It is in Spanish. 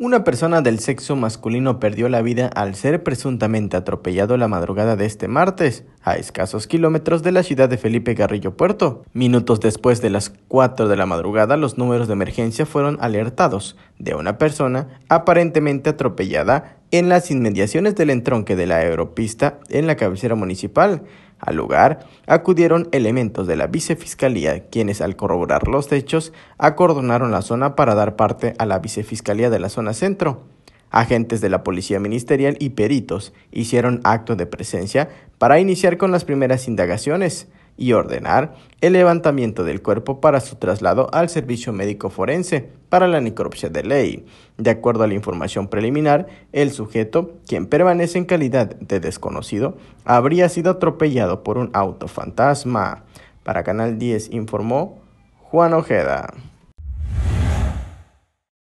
Una persona del sexo masculino perdió la vida al ser presuntamente atropellado la madrugada de este martes, a escasos kilómetros de la ciudad de Felipe Garrillo Puerto. Minutos después de las 4 de la madrugada, los números de emergencia fueron alertados de una persona aparentemente atropellada en las inmediaciones del entronque de la aeropista en la cabecera municipal. Al lugar acudieron elementos de la vicefiscalía, quienes al corroborar los hechos acordonaron la zona para dar parte a la vicefiscalía de la zona centro. Agentes de la Policía Ministerial y peritos hicieron acto de presencia para iniciar con las primeras indagaciones y ordenar el levantamiento del cuerpo para su traslado al servicio médico forense para la necropsia de ley. De acuerdo a la información preliminar, el sujeto, quien permanece en calidad de desconocido, habría sido atropellado por un auto fantasma. Para Canal 10 informó Juan Ojeda.